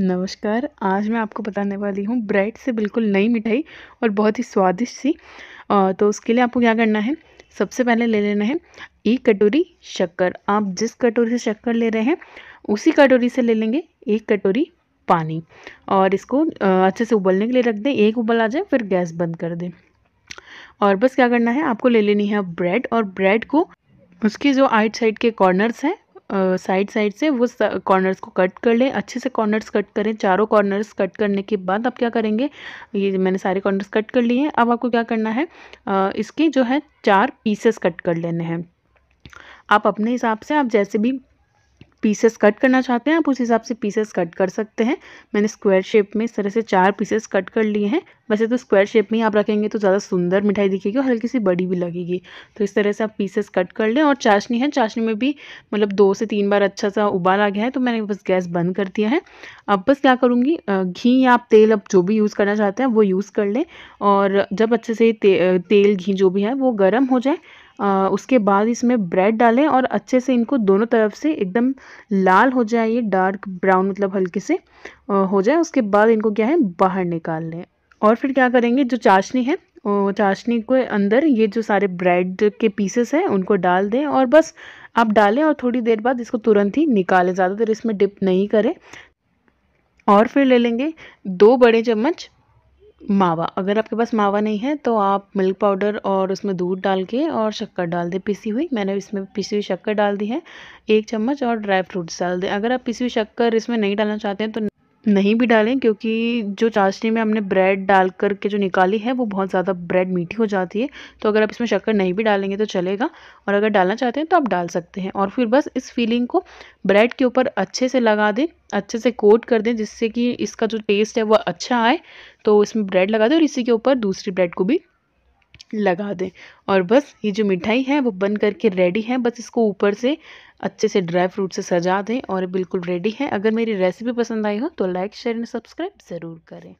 नमस्कार आज मैं आपको बताने वाली हूँ ब्रेड से बिल्कुल नई मिठाई और बहुत ही स्वादिष्ट सी तो उसके लिए आपको क्या करना है सबसे पहले ले लेना है एक कटोरी शक्कर आप जिस कटोरी से शक्कर ले रहे हैं उसी कटोरी से ले लेंगे एक कटोरी पानी और इसको अच्छे से उबलने के लिए रख दें एक उबल आ जाए फिर गैस बंद कर दें और बस क्या करना है आपको ले लेनी है ब्रेड और ब्रेड को उसके जो आइट साइड के कॉर्नर्स हैं साइड साइड से वो कॉर्नर्स को कट कर लें अच्छे से कॉर्नर्स कट करें चारों कॉर्नर्स कट करने के बाद आप क्या करेंगे ये मैंने सारे कॉर्नर्स कट कर लिए हैं अब आपको क्या करना है आ, इसके जो है चार पीसेस कट कर लेने हैं आप अपने हिसाब से आप जैसे भी पीसेस कट करना चाहते हैं आप उस हिसाब से पीसेस कट कर सकते हैं मैंने स्क्वायर शेप में इस तरह से चार पीसेस कट कर लिए हैं वैसे तो स्क्वायर शेप में ही आप रखेंगे तो ज़्यादा सुंदर मिठाई दिखेगी और हल्की सी बड़ी भी लगेगी तो इस तरह से आप पीसेस कट कर लें और चाशनी है चाशनी में भी मतलब दो से तीन बार अच्छा सा उबाल आ गया है तो मैंने बस गैस बंद कर दिया है अब बस क्या करूँगी घी या आप तेल अब जो भी यूज़ करना चाहते हैं वो यूज़ कर लें और जब अच्छे से तेल घी जो भी है वो गर्म हो जाए उसके बाद इसमें ब्रेड डालें और अच्छे से इनको दोनों तरफ से एकदम लाल हो जाए ये डार्क ब्राउन मतलब हल्के से हो जाए उसके बाद इनको क्या है बाहर निकाल लें और फिर क्या करेंगे जो चाशनी है चाशनी के अंदर ये जो सारे ब्रेड के पीसेस हैं उनको डाल दें और बस आप डालें और थोड़ी देर बाद इसको तुरंत ही निकालें ज़्यादातर इसमें डिप नहीं करें और फिर ले लेंगे दो बड़े चम्मच मावा अगर आपके पास मावा नहीं है तो आप मिल्क पाउडर और उसमें दूध डाल के और शक्कर डाल दें पिसी हुई मैंने इसमें पिसी हुई शक्कर डाल दी है एक चम्मच और ड्राई फ्रूट्स डाल दें अगर आप पिसी हुई शक्कर इसमें नहीं डालना चाहते हैं तो नहीं भी डालें क्योंकि जो चाशनी में हमने ब्रेड डाल कर के जो निकाली है वो बहुत ज़्यादा ब्रेड मीठी हो जाती है तो अगर आप इसमें शक्कर नहीं भी डालेंगे तो चलेगा और अगर डालना चाहते हैं तो आप डाल सकते हैं और फिर बस इस फीलिंग को ब्रेड के ऊपर अच्छे से लगा दें अच्छे से कोट कर दें जिससे कि इसका जो टेस्ट है वह अच्छा आए तो इसमें ब्रेड लगा दें और इसी के ऊपर दूसरी ब्रेड को भी लगा दें और बस ये जो मिठाई है वो बन करके रेडी है बस इसको ऊपर से अच्छे से ड्राई फ्रूट से सजा दें और बिल्कुल रेडी है अगर मेरी रेसिपी पसंद आई हो तो लाइक शेयर एंड सब्सक्राइब ज़रूर करें